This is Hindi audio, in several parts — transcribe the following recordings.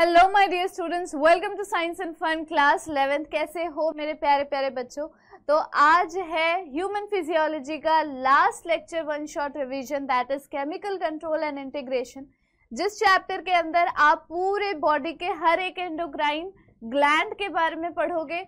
Hello my dear students welcome to science and fun class 11th कैसे हो मेरे प्यारे प्यारे बच्चों तो आज है ह्यूमन फिजियोलॉजी का last lecture one shot revision that is chemical control and integration जिस चैप्टर के अंदर आप पूरे बॉडी के हर एक एंडोग्राइन ग्लैंड के बारे में पढ़ोगे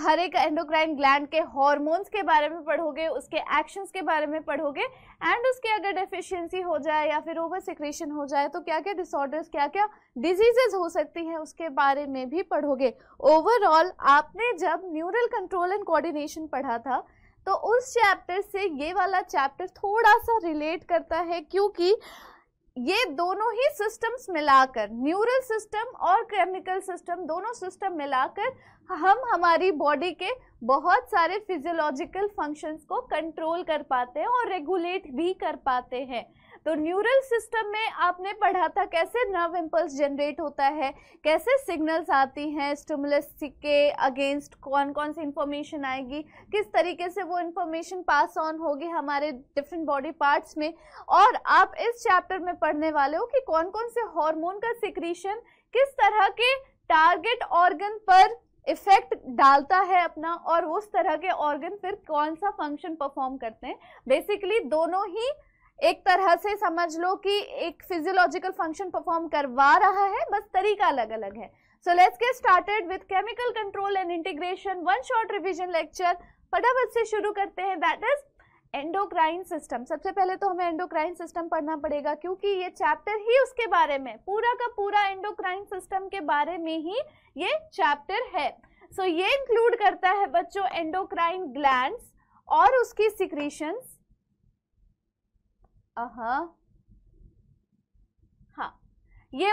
हर एक एंडोक्राइन ग्लैंड के हॉर्मोन्स के बारे में पढ़ोगे उसके एक्शंस के बारे में पढ़ोगे एंड उसके अगर डेफिशिएंसी हो जाए या फिर ओवर सिक्रेशन हो जाए तो क्या क्या डिसऑर्डर्स क्या क्या डिजीजेज हो सकती हैं उसके बारे में भी पढ़ोगे ओवरऑल आपने जब न्यूरल कंट्रोल एंड कोऑर्डिनेशन पढ़ा था तो उस चैप्टर से ये वाला चैप्टर थोड़ा सा रिलेट करता है क्योंकि ये दोनों ही सिस्टम्स मिलाकर न्यूरल सिस्टम और केमिकल सिस्टम दोनों सिस्टम मिलाकर हम हमारी बॉडी के बहुत सारे फिजियोलॉजिकल फंक्शंस को कंट्रोल कर पाते हैं और रेगुलेट भी कर पाते हैं तो न्यूरल सिस्टम में आपने पढ़ा था कैसे नर्व इम्पल्स जनरेट होता है कैसे सिग्नल्स आती हैं स्टमुलस के अगेंस्ट कौन कौन सी इंफॉर्मेशन आएगी किस तरीके से वो इंफॉर्मेशन पास ऑन होगी हमारे डिफरेंट बॉडी पार्ट्स में और आप इस चैप्टर में पढ़ने वाले हो कि कौन कौन से हॉर्मोन का सिक्रीशन किस तरह के टारगेट ऑर्गन पर इफेक्ट डालता है अपना और उस तरह के ऑर्गन फिर कौन सा फंक्शन परफॉर्म करते हैं बेसिकली दोनों ही एक तरह से समझ लो कि एक फिजियोलॉजिकल फंक्शन परफॉर्म करवा रहा है बस तरीका अलग अलग है so let's get started with chemical control and integration one short revision lecture फटाफट से शुरू करते हैं दैट इज एंडोक्राइन सिस्टम सबसे पहले तो हमें एंडोक्राइन सिस्टम पढ़ना पड़ेगा क्योंकि ये चैप्टर ही उसके बारे में पूरा का पूरा एंडोक्राइन सिस्टम के बारे में ही ये चैप्टर है सो so, ये इंक्लूड करता है बच्चों एंडोक्राइन ग्लैंड्स और उसकी सिक्रीशंस हाँ, ये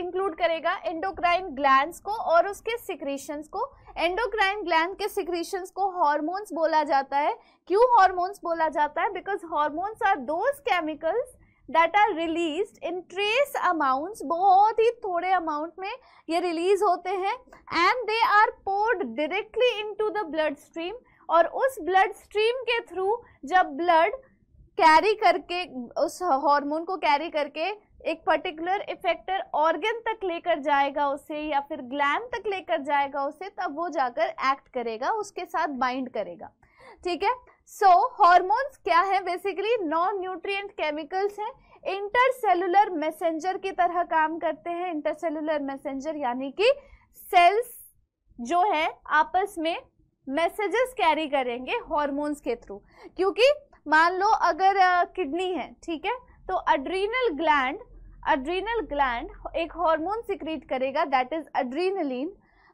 इंक्लूड करेगा एंडोक्राइन ग्लैंड को और उसके सिक्रीशंस को एंडोक्राइन ग्लैंड के सिक्रीशंस को हॉर्मोन्स बोला जाता है क्यों हॉर्मोन्स बोला जाता है because hormones are those chemicals that are release in trace amounts बहुत ही थोड़े अमाउंट में ये रिलीज होते हैं and they are poured directly in the blood stream और उस ब्लड स्ट्रीम के थ्रू जब ब्लड कैरी करके उस हार्मोन को कैरी करके एक पर्टिकुलर इफेक्टर ऑर्गन तक लेकर जाएगा उसे या फिर ग्लैंड तक लेकर जाएगा उसे तब वो जाकर एक्ट करेगा उसके साथ बाइंड करेगा ठीक है सो हॉर्मोन्स क्या है बेसिकली नॉन न्यूट्रिएंट केमिकल्स हैं इंटरसेलुलर मैसेंजर की तरह काम करते हैं इंटरसेलुलर मैसेंजर यानी कि सेल्स जो है आपस में मैसेजेस कैरी करेंगे हॉर्मोन्स के थ्रू क्योंकि मान लो अगर किडनी है ठीक है तो अड्रीनल ग्लैंड अड्रीनल ग्लैंड एक हार्मोन सिक्रीट करेगा दैट इज अड्रीनलिन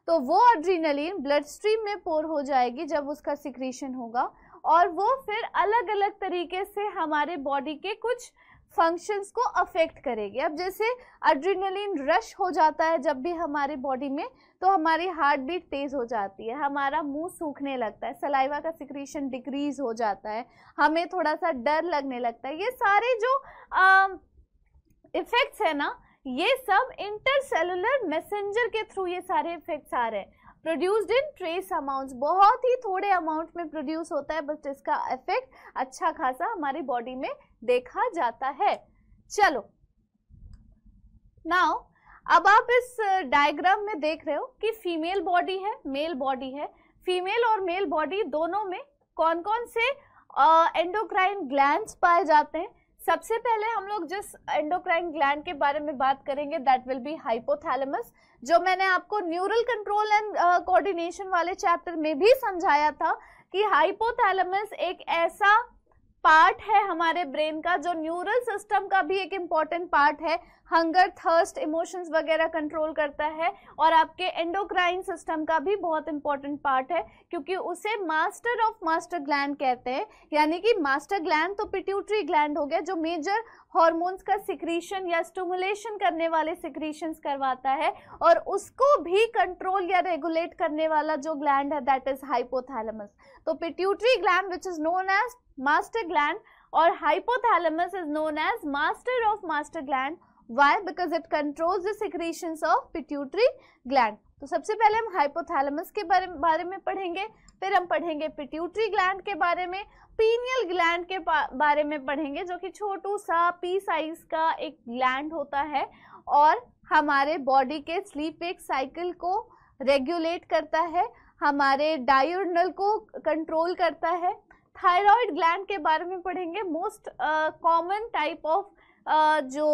तो वो अड्रीनलिन ब्लड स्ट्रीम में पोर हो जाएगी जब उसका सिक्रीशन होगा और वो फिर अलग अलग तरीके से हमारे बॉडी के कुछ फंक्शंस को अफेक्ट करेगी अब जैसे अड्रीनलिन रश हो जाता है जब भी हमारे बॉडी में तो हमारी हार्ट बीट तेज़ हो जाती है हमारा मुंह सूखने लगता है सलाइवा का सिक्रीशन डिक्रीज हो जाता है हमें थोड़ा सा डर लगने लगता है ये सारे जो इफ़ेक्ट्स है ना ये सब इंटरसेलुलर मैसेंजर के थ्रू ये सारे इफ़ेक्ट्स आ रहे हैं प्रोड्यूस्ड इन ट्रेस अमाउंट्स बहुत ही थोड़े अमाउंट में प्रोड्यूस होता है बट इसका इफेक्ट अच्छा खासा हमारी बॉडी में देखा जाता है चलो नाउ अब आप इस डायग्राम में देख रहे हो कि फीमेल बॉडी है मेल बॉडी है फीमेल और मेल बॉडी दोनों में कौन कौन से एंडोक्राइन ग्लैंड्स पाए जाते हैं सबसे पहले हम लोग जिस एंडोक्राइन ग्लैंड के बारे में बात करेंगे दैट विल बी हाइपोथैलेमस जो मैंने आपको न्यूरल कंट्रोल एंड कोऑर्डिनेशन वाले चैप्टर में भी समझाया था कि हाइपोथैलेमस एक ऐसा पार्ट है हमारे ब्रेन का जो न्यूरल सिस्टम का भी एक इम्पॉर्टेंट पार्ट है हंगर थर्स्ट इमोशंस वगैरह कंट्रोल करता है और आपके एंडोक्राइन सिस्टम का भी बहुत इम्पॉर्टेंट पार्ट है क्योंकि उसे मास्टर ऑफ मास्टर ग्लैंड कहते हैं यानी कि मास्टर ग्लैंड तो पिट्यूटरी ग्लैंड हो गया जो मेजर हॉर्मोन्स का सिक्रीशन या स्टमुलेशन करने वाले सिक्रीशंस करवाता है और उसको भी कंट्रोल या रेगुलेट करने वाला जो ग्लैंड है दैट इज हाइपोथैलमस तो pituitary gland which is known as master gland or hypothalamus is known as master of master gland why because it controls the secretions of pituitary gland तो सबसे पहले हम हाइपोथैलेमस के बारे बारे में पढ़ेंगे फिर हम पढ़ेंगे पिट्यूटरी ग्लैंड के बारे में पीनियल ग्लैंड के बारे में पढ़ेंगे जो कि छोटू सा पी साइज का एक ग्लैंड होता है और हमारे बॉडी के स्लीप एक साइकिल को रेगुलेट करता है हमारे डायोर्नल को कंट्रोल करता है थायराइड ग्लैंड के बारे में पढ़ेंगे मोस्ट कॉमन टाइप ऑफ जो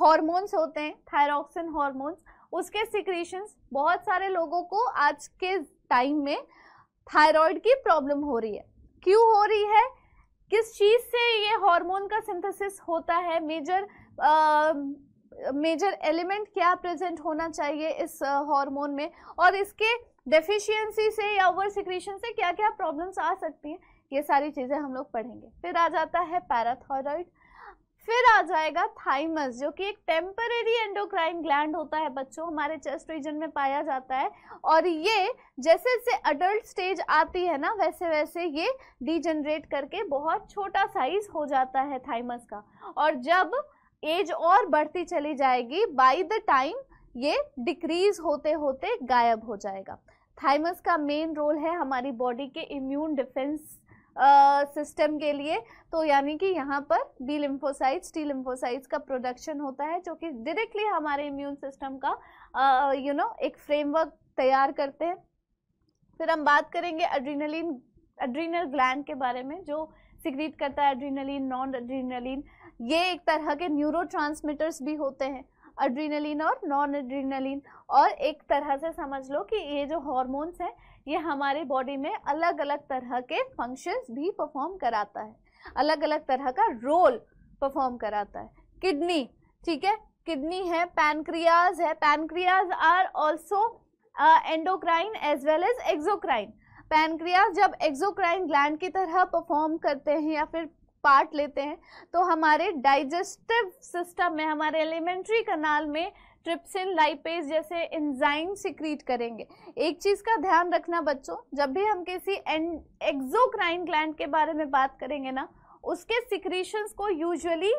हॉर्मोन्स होते हैं थायरॉक्सिन हॉर्मोन्स उसके सिक्रेशंस बहुत सारे लोगों को आज के टाइम में थायराइड की प्रॉब्लम हो रही है क्यों हो रही है किस चीज़ से ये हार्मोन का सिंथेसिस होता है मेजर मेजर एलिमेंट क्या प्रेजेंट होना चाहिए इस हार्मोन uh, में और इसके डेफिशिएंसी से या ओवर सिक्रेशन से क्या क्या प्रॉब्लम्स आ सकती हैं ये सारी चीज़ें हम लोग पढ़ेंगे फिर आ जाता है पैराथोरॉइड फिर आ जाएगा थाइमस जो कि एक टेम्पररी एंडोक्राइन ग्लैंड होता है बच्चों हमारे चेस्ट रीजन में पाया जाता है और ये जैसे जैसे अडल्ट स्टेज आती है ना वैसे वैसे ये डिजनरेट करके बहुत छोटा साइज हो जाता है थाइमस का और जब एज और बढ़ती चली जाएगी बाय द टाइम ये डिक्रीज होते होते गायब हो जाएगा थाइमस का मेन रोल है हमारी बॉडी के इम्यून डिफेंस सिस्टम के लिए तो यानी कि यहाँ पर बी लिम्फोसाइट्स टी लिम्फोसाइट्स का प्रोडक्शन होता है जो कि डायरेक्टली हमारे इम्यून सिस्टम का you uh, know you know, एक फ्रेमवर्क तैयार करते हैं फिर हम बात करेंगे एड्रीनलिन एड्रीनल ग्लैंड के बारे में जो सिक्रीट करता है एड्रीनलिन नॉन एड्रीनलिन ये एक तरह के न्यूरो भी होते हैं एड्रीनलिन और नॉन एड्रीनलिन और एक तरह से समझ लो कि ये जो हॉर्मोन्स हैं ये हमारे बॉडी में अलग अलग तरह के फंक्शंस भी परफॉर्म कराता है अलग अलग तरह का रोल परफॉर्म कराता है किडनी ठीक है किडनी है पैनक्रियाज है pancreas are also endocrine as well as exocrine pancreas जब एक्जोक्राइन ग्लैंड की तरह परफॉर्म करते हैं या फिर पार्ट लेते हैं तो हमारे डाइजेस्टिव सिस्टम में हमारे एलिमेंट्री कनाल में ट्रिप्सिन लाइपेज जैसे एंजाइम सिक्रीट करेंगे एक चीज़ का ध्यान रखना बच्चों जब भी हम किसी एक्जोक्राइन ग्लैंड के बारे में बात करेंगे ना उसके सिक्रीशंस को यूजुअली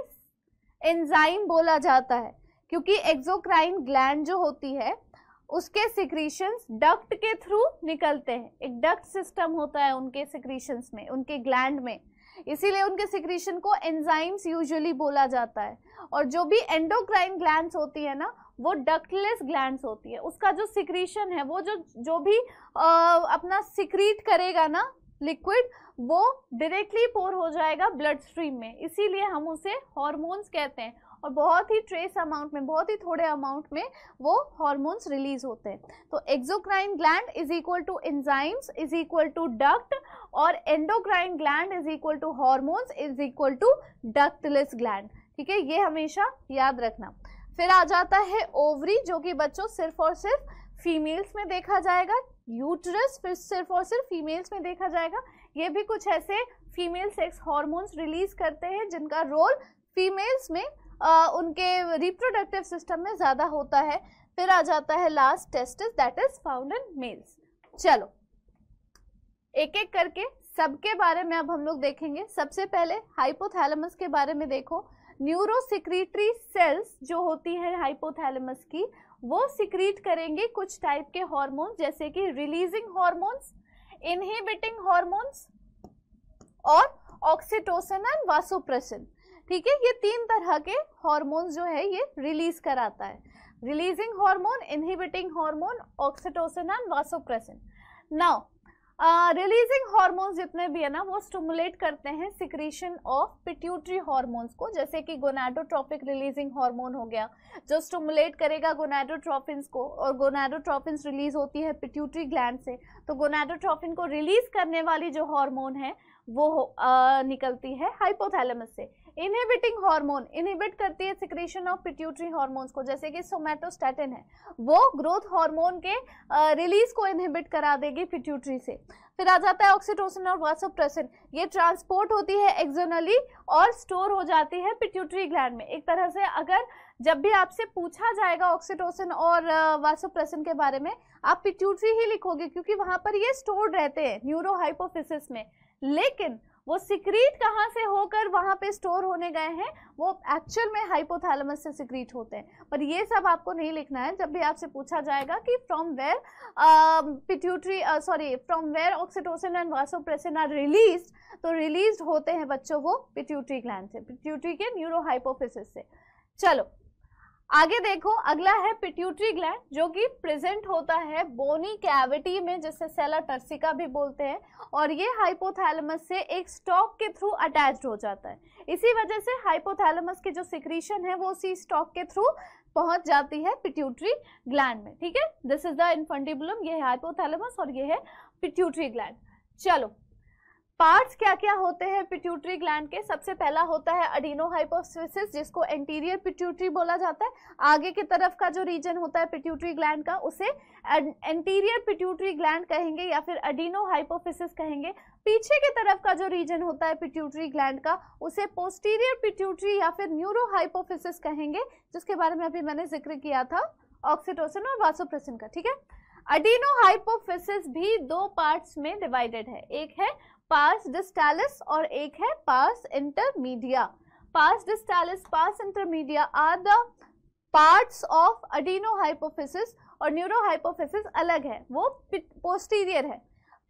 एंजाइम बोला जाता है क्योंकि एक्जोक्राइन ग्लैंड जो होती है उसके सिक्रीशंस डक्ट के थ्रू निकलते हैं एक डक्ट सिस्टम होता है उनके सिक्रीशंस में उनके ग्लैंड में इसीलिए उनके सिक्रीशन को एंजाइम्स यूजुअली बोला जाता है और जो भी एंडोक्राइन ग्लैंड्स होती है ना वो डकलेस ग्लैंड होती है उसका जो सिक्रीशन है वो जो जो भी आ, अपना सिक्रीट करेगा ना लिक्विड वो डायरेक्टली पोर हो जाएगा ब्लड स्ट्रीम में इसीलिए हम उसे हॉर्मोन्स कहते हैं और बहुत ही ट्रेस अमाउंट में बहुत ही थोड़े अमाउंट में वो हॉर्मोन्स रिलीज होते हैं तो exocrine gland is equal to enzymes is equal to duct और endocrine gland is equal to hormones is equal to ductless gland ठीक है ये हमेशा याद रखना फिर आ जाता है ओवरी जो कि बच्चों सिर्फ और सिर्फ फीमेल्स में देखा जाएगा यूटरस फिर सिर्फ और सिर्फ फीमेल्स में देखा जाएगा ये भी कुछ ऐसे फीमेल सेक्स हॉर्मोन्स रिलीज करते हैं जिनका रोल फीमेल्स में आ, उनके रिप्रोडक्टिव सिस्टम में ज़्यादा होता है फिर आ जाता है last testis that is found in males चलो एक एक करके सबके बारे में अब हम लोग देखेंगे सबसे पहले हाइपोथैलेमस के बारे में देखो न्यूरोसिक्रीटरी सेल्स जो होती है हाइपोथैलेमस की वो सिक्रीट करेंगे कुछ टाइप के हॉर्मोन जैसे कि रिलीजिंग हॉर्मोन्स इनहिबिटिंग हॉर्मोन्स और ऑक्सीटोसिन एंड वासोप्रेसिन ठीक है ये तीन तरह के हॉर्मोन्स जो है ये रिलीज कराता है releasing hormone inhibiting hormone oxytocin and vasopressin now releasing uh, hormones जितने भी है ना वो स्टमुलेट करते हैं सिक्रीशन ऑफ पिट्यूटरी हार्मोन्स को जैसे कि गोनाडोट्रॉपिक रिलीजिंग हार्मोन हो गया जो स्टमुलेट करेगा गोनाडोट्रॉफिन्स को और गोनाडोट्रॉफिन्स रिलीज होती है पिट्यूटरी ग्लैंड से तो गोनाडोट्रॉफिन को रिलीज करने वाली जो हार्मोन है वो uh, निकलती है हाइपोथैलेमस से इनहिबिटिंग हार्मोन इनहिबिट करती है सिक्रेशन ऑफ पिट्यूटरी हार्मोन्स को जैसे कि सोमेटोस्टेटिन है वो ग्रोथ हार्मोन के रिलीज को इनहिबिट करा देगी पिट्यूटरी से फिर आ जाता है ऑक्सीटोसिन और वासोप्रेसिन ये ट्रांसपोर्ट होती है एक्सटर्नली और स्टोर हो जाती है पिट्यूटरी ग्लैंड में एक तरह से अगर जब भी आपसे पूछा जाएगा ऑक्सीटोसिन और वासोप्रेसिन के बारे में आप पिट्यूटरी ही लिखोगे क्योंकि वहां पर ये स्टोर्ड रहते हैं न्यूरोहाइपोफिसिस में लेकिन वो सिक्रीट कहाँ से होकर वहाँ पे स्टोर होने गए हैं वो एक्चुअल में हाइपोथैलेमस से सिक्रीट होते हैं पर ये सब आपको नहीं लिखना है जब भी आपसे पूछा जाएगा कि from where pituitary sorry from where oxytocin and vasopressin are release तो रिलीज होते हैं बच्चों वो पिट्यूटरी ग्लैंड से पिट्यूटरी के न्यूरोहाइपोफिस से चलो आगे देखो अगला है पिट्यूटरी ग्लैंड जो कि प्रेजेंट होता है बोनी कैविटी में जिसे सेला टर्सिका भी बोलते हैं और ये हाइपोथैलेमस से एक स्टॉक के थ्रू अटैच्ड हो जाता है इसी वजह से हाइपोथैलेमस की जो सिक्रीशन है वो उसी स्टॉक के थ्रू पहुंच जाती है पिट्यूटरी ग्लैंड में ठीक है दिस इज द इन्फंडिबुलम ये है हाइपोथैलेमस और ये है पिट्यूटरी ग्लैंड चलो पार्ट्स क्या क्या होते हैं पिट्यूटरी ग्लैंड के सबसे पहला होता है अडीनो हाइपोसिस जिसको एंटीरियर पिट्यूटरी बोला जाता है आगे की तरफ का जो रीजन होता है पिट्यूटरी ग्लैंड का उसे एंटीरियर पिट्यूटरी ग्लैंड कहेंगे या फिर अडीनो हाइपोफिसिस कहेंगे पीछे की तरफ का जो रीजन होता है पिट्यूटरी ग्लैंड का उसे पोस्टीरियर पिट्यूटरी या फिर न्यूरो हाइपोफिसिस कहेंगे जिसके बारे में अभी मैंने जिक्र किया था ऑक्सीटोसिन और वासोप्रेसिन का ठीक है अडीनो हाइपोफिसिस भी दो पार्ट्स में डिवाइडेड है एक है पास डिस्टैलिस और एक है pars intermedia pars distalis pars intermedia are the parts of adeno hypophysis और न्यूरो हाइपोफिसिस अलग है वो पोस्टीरियर है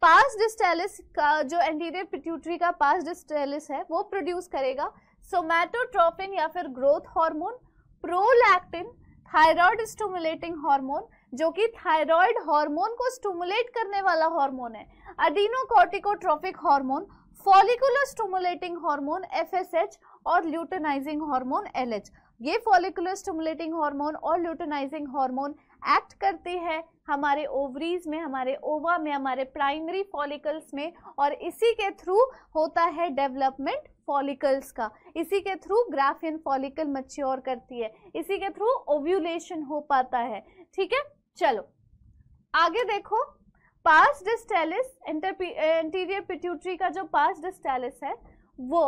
पास डिस्टैलिस का जो एंटीरियर पिट्यूटरी का पास डिस्टैलिस है वो प्रोड्यूस करेगा सोमैटोट्रोफिन या फिर growth hormone prolactin thyroid stimulating hormone जो कि थायराइड हार्मोन को स्टूमुलेट करने वाला हार्मोन है adrenocorticotrophic hormone follicular stimulating hormone FSH और ल्यूटनाइजिंग हार्मोन एलएच ये फॉलिकुलर स्टूमुलेटिंग हार्मोन और ल्यूटनाइजिंग हार्मोन एक्ट करती है हमारे ओवरीज में हमारे ओवा में हमारे प्राइमरी फॉलिकल्स में और इसी के थ्रू होता है डेवलपमेंट फॉलिकल्स का इसी के थ्रू ग्राफियन फॉलिकल मच्योर करती है इसी के थ्रू ओव्यूलेशन हो पाता है ठीक है चलो आगे देखो पास डिस्टेलिस एंटीरियर पिट्यूटरी का जो पास डिस्टेलिस है वो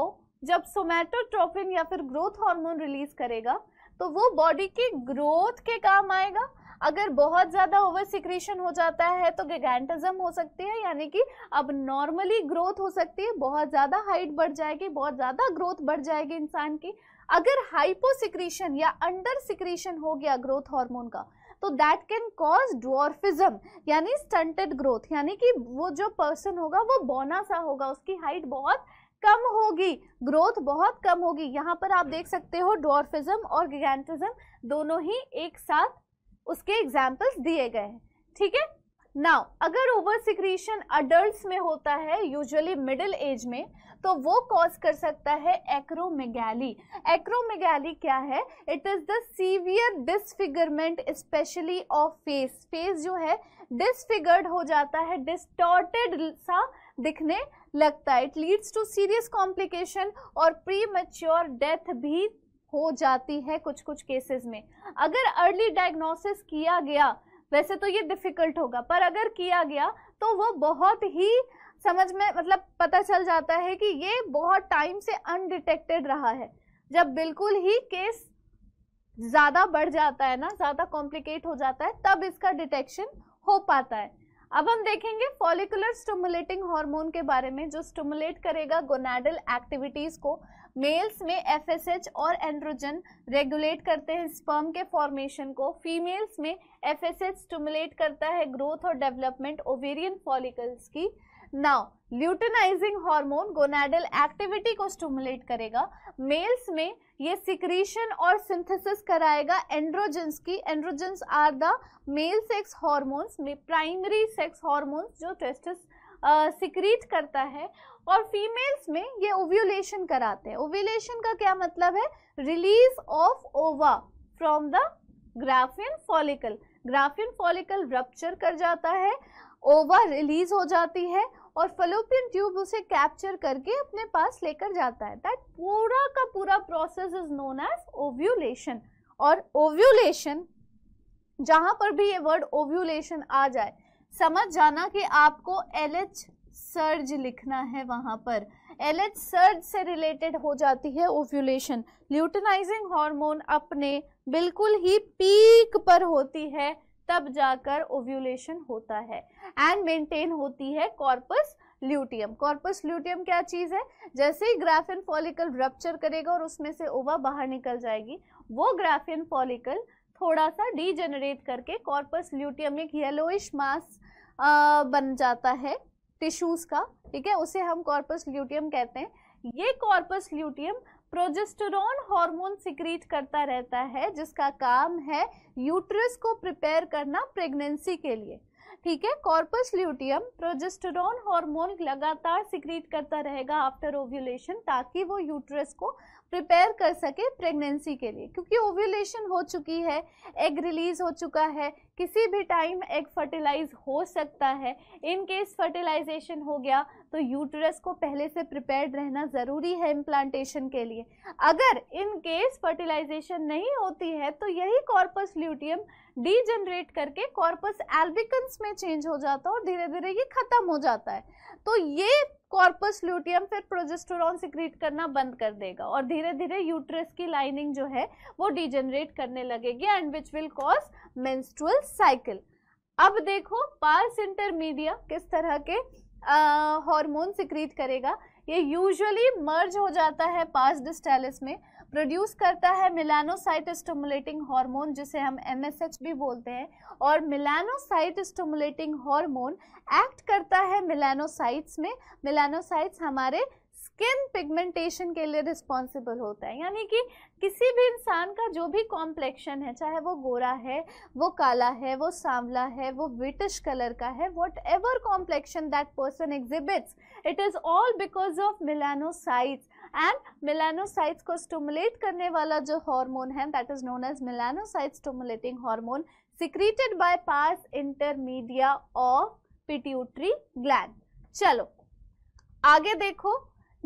जब सोमेटोट्रोपिन या फिर ग्रोथ हार्मोन रिलीज करेगा तो वो बॉडी की ग्रोथ के काम आएगा अगर बहुत ज़्यादा ओवर सिक्रेशन हो जाता है तो गिगेंटिज्म हो सकती है यानी कि अब नॉर्मली ग्रोथ हो सकती है बहुत ज़्यादा हाइट बढ़ जाएगी बहुत ज़्यादा ग्रोथ बढ़ जाएगी इंसान की अगर हाइपोसिक्रीशन या अंडर सिक्रीशन हो गया ग्रोथ हार्मोन का तो दैट कैन कॉज ड्वॉर्फिज्म यानी स्टंटेड ग्रोथ यानी कि वो जो पर्सन होगा वो बौना सा होगा उसकी हाइट बहुत कम होगी ग्रोथ बहुत कम होगी यहाँ पर आप देख सकते हो ड्वॉर्फिज्म और गिगेंटिज्म दोनों ही एक साथ उसके एग्जाम्पल्स दिए गए हैं ठीक है नाउ अगर ओवर सिक्रीशन अडल्ट में होता है यूजुअली मिडिल एज में तो वो कॉज कर सकता है एक्रोमेगैली एक्रोमेगैली क्या है it is the severe disfigurement specially of face face जो है डिसफिगर्ड हो जाता है डिस्टॉर्टेड सा दिखने लगता है it leads to serious complication और प्री मच्योर डेथ भी हो जाती है कुछ कुछ केसेस में अगर अर्ली डायग्नोसिस किया गया वैसे तो ये डिफ़िकल्ट होगा पर अगर किया गया तो वो बहुत ही समझ में मतलब पता चल जाता है कि ये बहुत टाइम से अनडिटेक्टेड रहा है जब बिल्कुल ही केस ज़्यादा बढ़ जाता है ना ज़्यादा कॉम्प्लिकेट हो जाता है तब इसका डिटेक्शन हो पाता है अब हम देखेंगे फॉलिकुलर स्टमुलेटिंग हार्मोन के बारे में जो स्टमुलेट करेगा गोनाडल एक्टिविटीज़ को मेल्स में एफएसएच और एंड्रोजन रेगुलेट करते हैं स्पर्म के फॉर्मेशन को फीमेल्स में एफएसएच स्टिमुलेट करता है ग्रोथ और डेवलपमेंट ओवेरियन फॉलिकल्स की now luteinizing hormone gonadal activity को स्टूमुलेट करेगा मेल्स में ये सिक्रीशन और सिंथेसिस कराएगा एंड्रोजेंस की androgens are the male sex hormones में प्राइमरी सेक्स हार्मोन्स जो टेस्टिस सिक्रीट करता है और फीमेल्स में ये ओव्यूलेशन कराते हैं ओव्यूलेशन का क्या मतलब है release of ova from the Graafian follicle Graafian follicle rupture कर जाता है ओवा रिलीज हो जाती है और फलोपियन ट्यूब उसे कैप्चर करके अपने पास लेकर जाता है दैट पूरा का पूरा process is known as ovulation और ओव्यूलेशन जहां पर भी ये वर्ड ओव्यूलेशन आ जाए समझ जाना कि आपको एल एच सर्ज लिखना है वहाँ पर एल एच सर्ज से रिलेटेड हो जाती है ओव्यूलेशन ल्यूटनाइजिंग हार्मोन अपने बिल्कुल ही पीक पर होती है तब जाकर ओव्यूलेशन होता है एंड मेंटेन होती है कॉर्पस ल्यूटियम कॉर्पस ल्यूटियम क्या चीज़ है जैसे ही ग्राफिन फॉलिकल रप्चर करेगा और उसमें से ओवा बाहर निकल जाएगी वो ग्राफिन फॉलिकल थोड़ा सा डीजेनरेट करके कॉर्पस ल्यूटियम एक येलोइश मास बन जाता है टिश्यूज का ठीक है उसे हम कॉर्पस ल्यूटियम कहते हैं ये corpus luteum progesterone hormone secrete करता रहता है जिसका काम है यूट्रस को प्रिपेयर करना प्रेगनेंसी के लिए ठीक है कॉर्पस ल्यूटियम प्रोजेस्टेरॉन हार्मोन लगातार सिक्रीट करता रहेगा आफ्टर ओव्यूलेशन ताकि वो यूट्रस को प्रिपेयर कर सके प्रेगनेंसी के लिए क्योंकि ओव्यूलेशन हो चुकी है एग रिलीज हो चुका है किसी भी टाइम एग फर्टिलाइज हो सकता है इन केस फर्टिलाइजेशन हो गया तो यूटरस को पहले से प्रिपेयर्ड रहना ज़रूरी है इम्प्लांटेशन के लिए अगर इन केस फर्टिलाइजेशन नहीं होती है तो यही कॉर्पस ल्यूटियम डीजनरेट करके कॉर्पस एल्बिकन्स में चेंज हो जाता है और धीरे धीरे ये ख़त्म हो जाता है तो ये कॉर्पस ल्यूटियम फिर प्रोजेस्टोरॉन सिक्रीट करना बंद कर देगा और धीरे धीरे यूट्रस की लाइनिंग जो है वो डिजेनरेट करने लगेगी and which will cause menstrual cycle अब देखो पार्स इंटरमीडिया किस तरह के हार्मोन सिक्रीट करेगा ये यूजुअली मर्ज हो जाता है पास डिस्टैलिस में प्रोड्यूस करता है मिलानोसाइट स्टमुलेटिंग हार्मोन जिसे हम एम भी बोलते हैं और मिलानोसाइट स्टमुलेटिंग हार्मोन एक्ट करता है मिलानोसाइट्स में मिलानोसाइट्स हमारे स्किन पिगमेंटेशन के लिए रिस्पॉन्सिबल होता है यानी कि किसी भी इंसान का जो भी कॉम्प्लेक्शन है चाहे वो गोरा है वो काला है वो सांवला है वो विटिश कलर का है whatever complexion that person exhibits it is all because of melanocytes and melanocytes को स्टमुलेट करने वाला जो हार्मोन है that is known as melanocyte stimulating hormone secreted by pars intermedia of pituitary gland चलो आगे देखो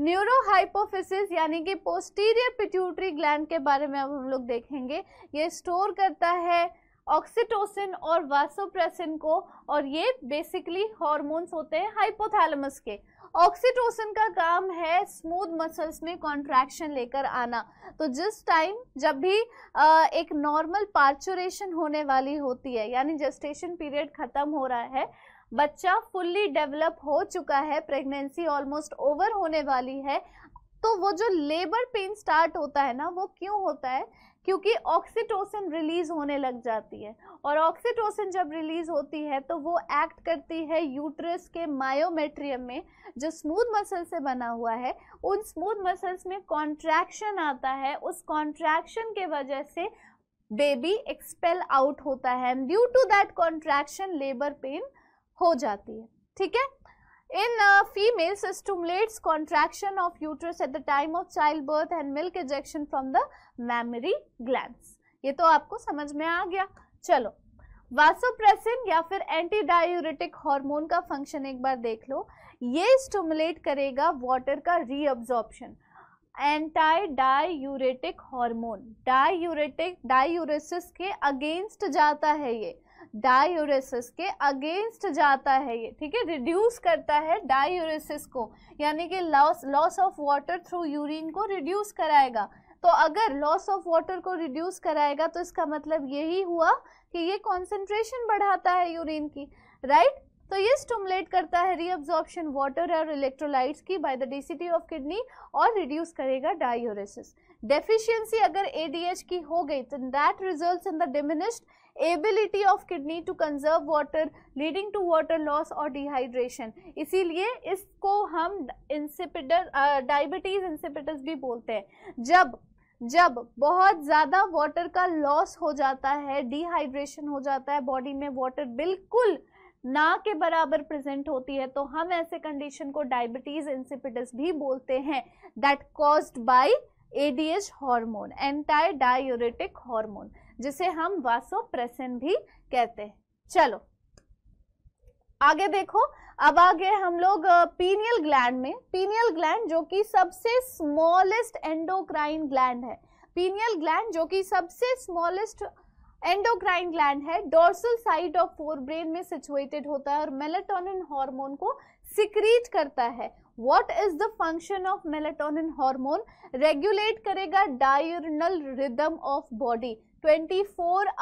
न्यूरोहाइपोफिसिस यानी कि पोस्टीरियर पिट्यूटरी ग्लैंड के बारे में अब हम लोग देखेंगे ये स्टोर करता है ऑक्सीटोसिन और वासोप्रेसिन को और ये बेसिकली हॉर्मोन्स होते हैं हाइपोथैलेमस के ऑक्सीटोसिन का काम है स्मूथ मसल्स में कॉन्ट्रैक्शन लेकर आना तो जिस टाइम जब भी आ, एक नॉर्मल पार्चुरेशन होने वाली होती है यानी जेस्टेशन पीरियड ख़त्म हो रहा है बच्चा फुल्ली डेवलप हो चुका है प्रेगनेंसी ऑलमोस्ट ओवर होने वाली है तो वो जो लेबर पेन स्टार्ट होता है ना वो क्यों होता है क्योंकि ऑक्सीटोसिन रिलीज होने लग जाती है और ऑक्सीटोसिन जब रिलीज होती है तो वो एक्ट करती है यूट्रस के मायोमेट्रियम में जो स्मूथ मसल से बना हुआ है उन स्मूथ मसल्स में कॉन्ट्रैक्शन आता है उस कॉन्ट्रैक्शन के वजह से बेबी एक्सपेल आउट होता है due to that contraction labour pain हो जाती है ठीक है In uh, females, stimulates contraction of uterus at the time of childbirth and milk ejection from the mammary glands. ये तो आपको समझ में आ गया चलो वासोप्रेसिन या फिर एंटी डायूरेटिक हार्मोन का फंक्शन एक बार देख लो ये स्टमुलेट करेगा वाटर का reabsorption anti diuretic hormone diuretic diuresis के अगेंस्ट जाता है ये डायोरेसिस के अगेंस्ट जाता है ये ठीक है रिड्यूस करता है डायोरेसिस को यानी कि loss loss of water through urine को रिड्यूस कराएगा तो अगर लॉस ऑफ वाटर को रिड्यूस कराएगा तो इसका मतलब यही हुआ कि ये कॉन्सेंट्रेशन बढ़ाता है यूरिन की राइट right? तो ये स्टमुलेट करता है रीअब्जॉर्प्शन वाटर और इलेक्ट्रोलाइट्स की by the density of kidney और रिड्यूस करेगा डायोरेसिस डेफिशिएंसी अगर एडीएच की हो गई तो that results in the diminished ability of kidney to conserve water leading to water loss और डिहाइड्रेशन इसीलिए इसको हम इंसिपिडस डायबिटीज इंसिपिटस भी बोलते हैं जब जब बहुत ज़्यादा वाटर का लॉस हो जाता है डिहाइड्रेशन हो जाता है बॉडी में वाटर बिल्कुल ना के बराबर प्रेजेंट होती है तो हम ऐसे कंडीशन को डायबिटीज इंसिपिडस भी बोलते हैं that caused by ADH hormone anti diuretic hormone जिसे हम वासोप्रेसिन भी कहते हैं चलो आगे देखो अब आगे हम लोग पीनियल ग्लैंड में पीनियल ग्लैंड जो कि सबसे स्मॉलेस्ट एंडोक्राइन ग्लैंड है पीनियल ग्लैंड जो कि सबसे स्मॉलेस्ट एंडोक्राइन ग्लैंड है dorsal side of forebrain में सिचुएटेड होता है और मेलेटोनिन हार्मोन को सिक्रीट करता है what is the function of melatonin hormone regulate करेगा diurnal rhythm of body 24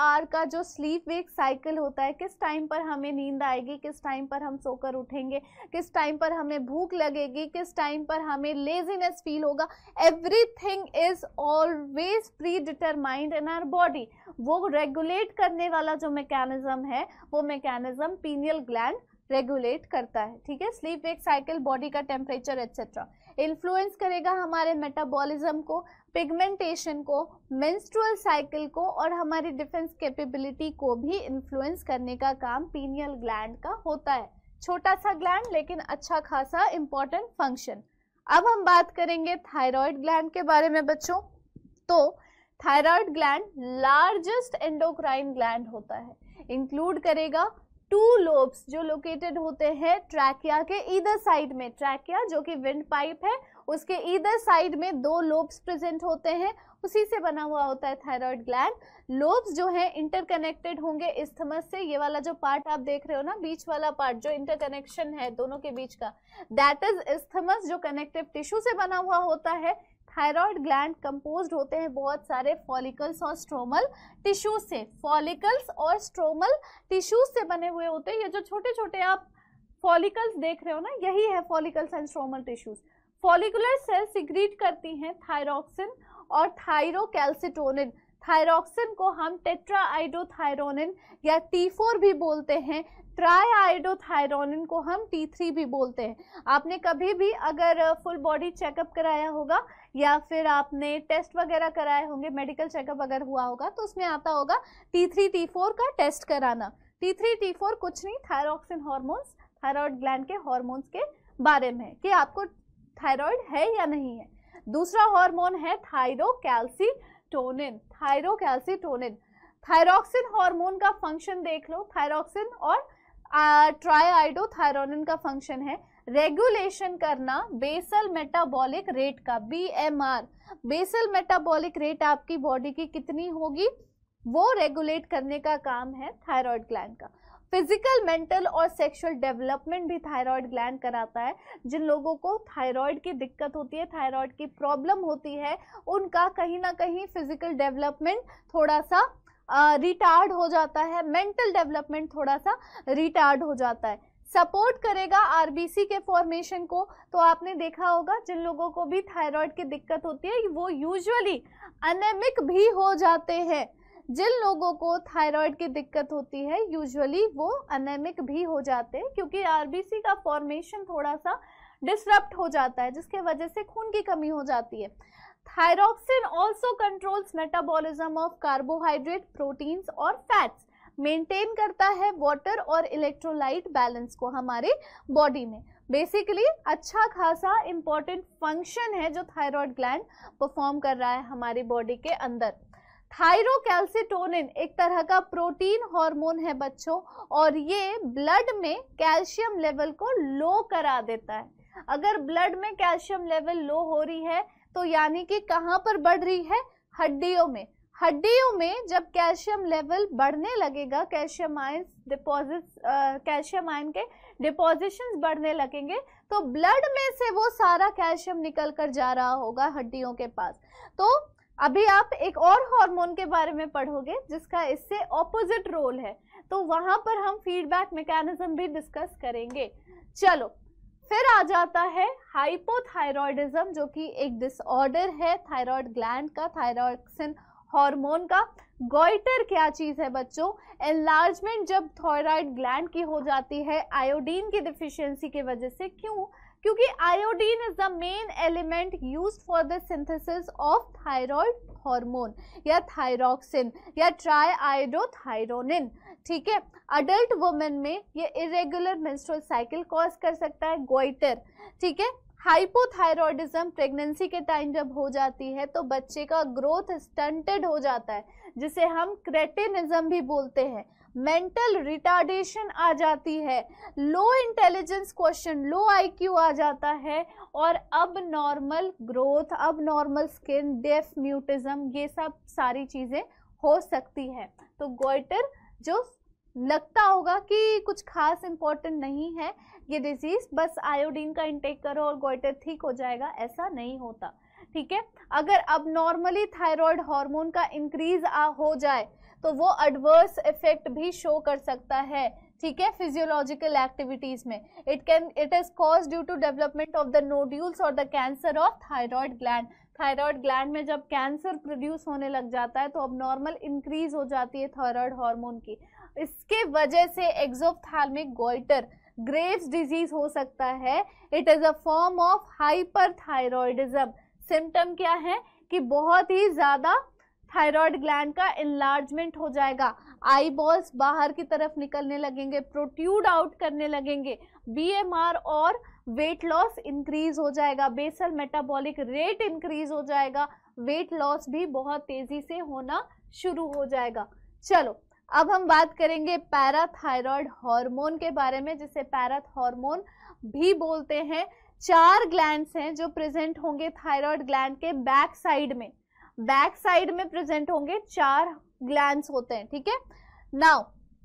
hour का जो स्लीप वेक साइकिल होता है किस टाइम पर हमें नींद आएगी किस टाइम पर हम सोकर उठेंगे किस टाइम पर हमें भूख लगेगी किस टाइम पर हमें लेजीनेस फील होगा everything is always predetermined in our body वो रेगुलेट करने वाला जो मैकेनिज्म है वो मैकेनिज्म पीनियल ग्लैंड रेगुलेट करता है ठीक है स्लीप वेक साइकिल बॉडी का टेम्परेचर एक्सेट्रा इन्फ्लुएंस करेगा हमारे मेटाबॉलिज्म को पिगमेंटेशन को मेंस्ट्रुअल साइकिल को और हमारी डिफेंस कैपेबिलिटी को भी इन्फ्लुएंस करने का काम पीनियल ग्लैंड का होता है छोटा सा ग्लैंड लेकिन अच्छा खासा इंपॉर्टेंट फंक्शन अब हम बात करेंगे थायराइड ग्लैंड के बारे में बच्चों तो thyroid gland largest endocrine gland होता है इंक्लूड करेगा टू लोब्स जो लोकेटेड होते हैं ट्रैकिया के इधर साइड में ट्रैकिया जो कि विंड पाइप है उसके इधर साइड में दो लोब्स प्रेजेंट होते हैं उसी से बना हुआ होता है थायराइड ग्लैंड लोब्स जो है इंटरकनेक्टेड होंगे इस थमस से ये वाला जो पार्ट आप देख रहे हो ना बीच वाला पार्ट जो इंटरकनेक्शन है दोनों के बीच का दैट इज इस्थमस जो कनेक्टिव टिश्यू से बना हुआ होता है थायराइड ग्लैंड कंपोज्ड होते हैं बहुत सारे फॉलिकल्स और स्ट्रोमल टिश्यूज से फॉलिकल्स और स्ट्रोमल टिश्यूज से बने हुए होते हैं ये जो छोटे छोटे आप फॉलिकल्स देख रहे हो ना यही है follicles and stromal tissues follicular cell secrete करती हैं थायरोक्सिन और थायरोकैल्सिटोनिन थायरोक्सिन को हम टेट्राइडोथायरोनिन या T4 भी बोलते हैं ट्राइडोथायरोनिन को हम T3 भी बोलते हैं आपने कभी भी अगर फुल बॉडी चेकअप कराया होगा या फिर आपने टेस्ट वगैरह कराए होंगे मेडिकल चेकअप अगर हुआ होगा तो उसमें आता होगा टी थ्री टी फोर का टेस्ट कराना टी थ्री टी फोर कुछ नहीं थायरॉक्सिन हॉर्मोन्स थायरॉयड ग्लैंड के हॉर्मोन्स के बारे में कि आपको थायरॉयड है या नहीं है दूसरा हॉर्मोन है थायरोकैल्सीटोनिन थायरोकैल्सीटोनिन थायरॉक्सिन हॉर्मोन का फंक्शन देख लो थायरॉक्सिन और ट्राइआइडोथायरोनिन का फंक्शन है रेगुलेशन करना बेसल मेटाबॉलिक रेट का B M R basal metabolic rate आपकी बॉडी की कितनी होगी वो रेगुलेट करने का काम है थायराइड ग्लैंड का फिजिकल मेंटल और सेक्सुअल डेवलपमेंट भी थायराइड ग्लैंड कराता है जिन लोगों को थायराइड की दिक्कत होती है थायराइड की प्रॉब्लम होती है उनका कहीं ना कहीं फिजिकल डेवलपमेंट थोड़ा सा रिटार्ड uh, हो जाता है मेंटल डेवलपमेंट थोड़ा सा रिटार्ड हो जाता है सपोर्ट करेगा आरबीसी के फॉर्मेशन को तो आपने देखा होगा जिन लोगों को भी थायराइड की दिक्कत होती है वो यूजुअली अनेमिक भी हो जाते हैं जिन लोगों को थायराइड की दिक्कत होती है यूजुअली वो अनेमिक भी हो जाते हैं क्योंकि आरबीसी का फॉर्मेशन थोड़ा सा डिसरप्ट हो जाता है जिसके वजह से खून की कमी हो जाती है thyroxine also controls metabolism of carbohydrate proteins और फैट्स मेंटेन करता है वाटर और इलेक्ट्रोलाइट बैलेंस को हमारे बॉडी में बेसिकली अच्छा खासा इम्पॉर्टेंट फंक्शन है जो थायराइड ग्लैंड परफॉर्म कर रहा है हमारी बॉडी के अंदर थायरोकैल्सिटोनिन एक तरह का प्रोटीन हार्मोन है बच्चों और ये ब्लड में कैल्शियम लेवल को लो करा देता है अगर ब्लड में कैल्शियम लेवल लो हो रही है तो यानी कि कहाँ पर बढ़ रही है हड्डियों में हड्डियों में जब कैल्शियम लेवल बढ़ने लगेगा calcium ion deposit calcium ion के डिपोजिशन बढ़ने लगेंगे तो ब्लड में से वो सारा कैल्शियम निकल कर जा रहा होगा हड्डियों के पास तो अभी आप एक और हार्मोन के बारे में पढ़ोगे जिसका इससे ऑपोजिट रोल है तो वहां पर हम फीडबैक मैकेनिज्म भी डिस्कस करेंगे चलो फिर आ जाता है हाइपोथायरॉयडिज्म जो कि एक डिसऑर्डर है थायराइड ग्लैंड का थायरॉक्सिन हार्मोन का गोइटर क्या चीज़ है बच्चों एनलार्जमेंट जब थॉयराइड ग्लैंड की हो जाती है आयोडीन की डिफिशियंसी की वजह से क्यों क्योंकि iodine is the main element use for the synthesis of thyroid hormone या थायरोक्सिन या ट्राईआइडोथायरोनिन ठीक है अडल्ट वुमेन में ये इरेगुलर मेंस्ट्रुअल साइकिल कॉज कर सकता है गोइटर ठीक है हाइपोथायरॉयडिज्म प्रेगनेंसी के टाइम जब हो जाती है तो बच्चे का ग्रोथ स्टंटेड हो जाता है जिसे हम क्रेटेनिज्म भी बोलते हैं मेंटल रिटार्डेशन आ जाती है low intelligence question low IQ आ जाता है और abnormal growth abnormal skin deaf mutism ये सब सारी चीज़ें हो सकती है तो गोइटर जो लगता होगा कि कुछ खास इम्पोर्टेंट नहीं है ये डिजीज़ बस आयोडीन का इंटेक करो और गोइटर ठीक हो जाएगा ऐसा नहीं होता ठीक है अगर अब नॉर्मली थायराइड हार्मोन का इंक्रीज आ हो जाए तो वो एडवर्स इफेक्ट भी शो कर सकता है ठीक है फिजियोलॉजिकल एक्टिविटीज में it can it is cause due to development of the nodules और the cancer of thyroid gland thyroid gland में जब कैंसर प्रोड्यूस होने लग जाता है तो अब नॉर्मल इंक्रीज हो जाती है थायरॉयड हार्मोन की इसके वजह से एक्जोफ्थाल्मिक गोइटर ग्रेव्स डिजीज हो सकता है it is a form of thyroidism symptom क्या है कि बहुत ही ज्यादा थायराइड ग्लैंड का इन्लार्जमेंट हो जाएगा आई बॉल्स बाहर की तरफ निकलने लगेंगे प्रोट्यूड आउट करने लगेंगे बीएमआर और वेट लॉस इंक्रीज हो जाएगा बेसल मेटाबॉलिक रेट इंक्रीज हो जाएगा वेट लॉस भी बहुत तेजी से होना शुरू हो जाएगा चलो अब हम बात करेंगे पैराथायरॉयड हार्मोन के बारे में जिसे पैराथ हार्मोन भी बोलते हैं चार ग्लैंड्स हैं जो प्रेजेंट होंगे थायराइड ग्लैंड के बैक साइड में बैक साइड में प्रेजेंट होंगे चार ग्लैंड्स होते हैं ठीक है now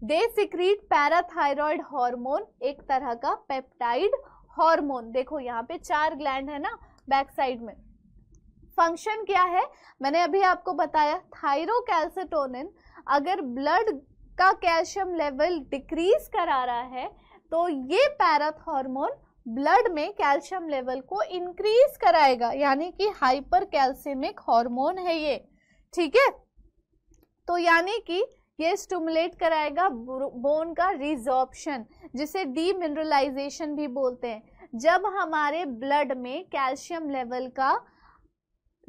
they secrete parathyroid hormone एक तरह का पेप्टाइड हार्मोन देखो यहाँ पे चार ग्लैंड है ना बैक साइड में फंक्शन क्या है मैंने अभी आपको बताया थायरोकैल्सिटोनिन अगर ब्लड का कैल्शियम लेवल डिक्रीज करा रहा है तो ये पैराथ हार्मोन ब्लड में कैल्शियम लेवल को इंक्रीज कराएगा यानी कि हाइपर कैल्सियमिक हॉर्मोन है ये ठीक है तो यानी कि ये स्टमुलेट कराएगा बोन का रिजॉर्प्शन जिसे डीमिनरलाइजेशन भी बोलते हैं जब हमारे ब्लड में कैल्शियम लेवल का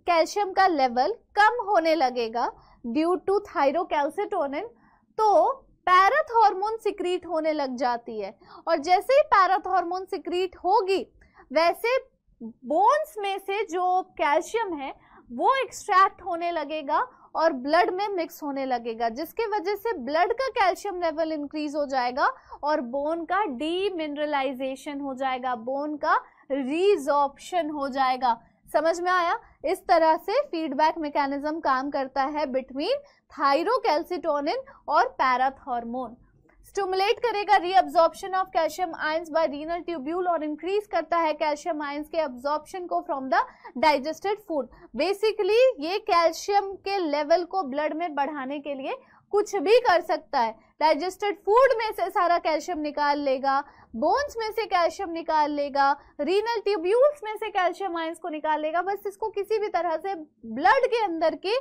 कैल्शियम का लेवल कम होने लगेगा ड्यू टू थायरोकैल्सिटोनिन तो पैराथॉर्मोन सिक्रीट होने लग जाती है और जैसे ही पैराथॉर्मोन सिक्रीट होगी वैसे बोन्स में से जो कैल्शियम है वो एक्सट्रैक्ट होने लगेगा और ब्लड में मिक्स होने लगेगा जिसके वजह से ब्लड का कैल्शियम लेवल इंक्रीज हो जाएगा और बोन का डीमिनरलाइजेशन हो जाएगा बोन का रिजॉर्प्शन हो जाएगा समझ में आया इस तरह से फीडबैक मैकेनिज्म काम करता है बिटवीन थायरोकैल्सिटोनिन और पैराथॉर्मोन स्टमुलेट करेगा reabsorption of calcium ions by renal tubule और इंक्रीज करता है कैल्शियम आयंस के अब्जॉर्प्शन को from the digested food basically ये कैल्शियम के लेवल को ब्लड में बढ़ाने के लिए कुछ भी कर सकता है डाइजेस्टेड फूड में से सारा कैल्शियम निकाल लेगा बोन्स में से कैल्शियम निकाल लेगा रीनल ट्यूब्यूल्स में से कैल्शियम आइंस को निकाल लेगा बस इसको किसी भी तरह से ब्लड के अंदर की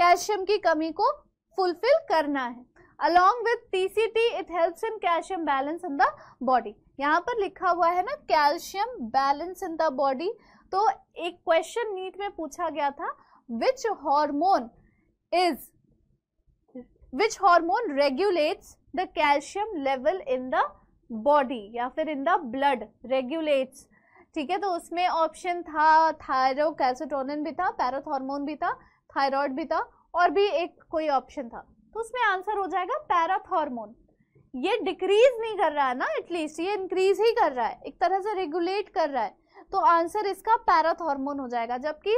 कैल्शियम की कमी को फुलफिल करना है along with TCT it helps in calcium balance in the body यहाँ पर लिखा हुआ है ना calcium balance in the body तो एक क्वेश्चन नीट में पूछा गया था which hormone is which hormone regulates the calcium level in the body या फिर इन द ब्लड रेगुलेट्स ठीक है तो उसमें ऑप्शन था कैल्सोटोनिन भी था पैराथॉर्मोन भी था थायरॉयड भी था और भी एक कोई ऑप्शन था तो उसमें आंसर हो जाएगा पैराथॉर्मोन ये डिक्रीज नहीं कर रहा है ना एटलीस्ट ये इंक्रीज ही कर रहा है एक तरह से रेगुलेट कर रहा है तो आंसर इसका पैराथॉर्मोन हो जाएगा जबकि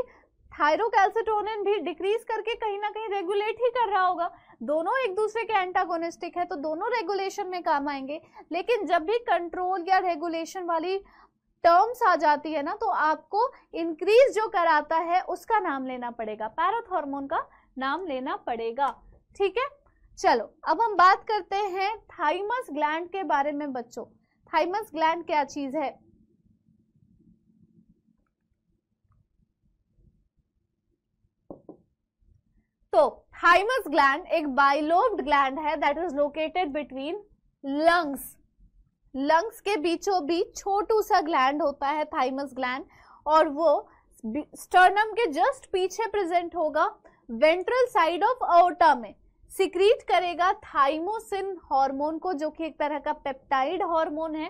थायरोकैल्सिटोनिन भी डिक्रीज करके कहीं ना कहीं रेगुलेट ही कर रहा होगा दोनों एक दूसरे के एंटागोनिस्टिक है तो दोनों रेगुलेशन में काम आएंगे लेकिन जब भी कंट्रोल या रेगुलेशन वाली टर्म्स आ जाती है ना तो आपको इंक्रीज जो कराता है उसका नाम लेना पड़ेगा पैराथॉर्मोन का नाम लेना पड़ेगा ठीक है चलो अब हम बात करते हैं थाइमस ग्लैंड के बारे में बच्चों थाइमस ग्लैंड क्या चीज़ है तो थाइमस ग्लैंड एक बाइलोब्ड ग्लैंड है that is located between lungs lungs के बीचों बीच छोटू सा ग्लैंड होता है थाइमस ग्लैंड और वो स्टर्नम के जस्ट पीछे प्रेजेंट होगा वेंट्रल साइड ऑफ ओटा में सिक्रीट करेगा थाइमोसिन हार्मोन को जो कि एक तरह का पेप्टाइड हार्मोन है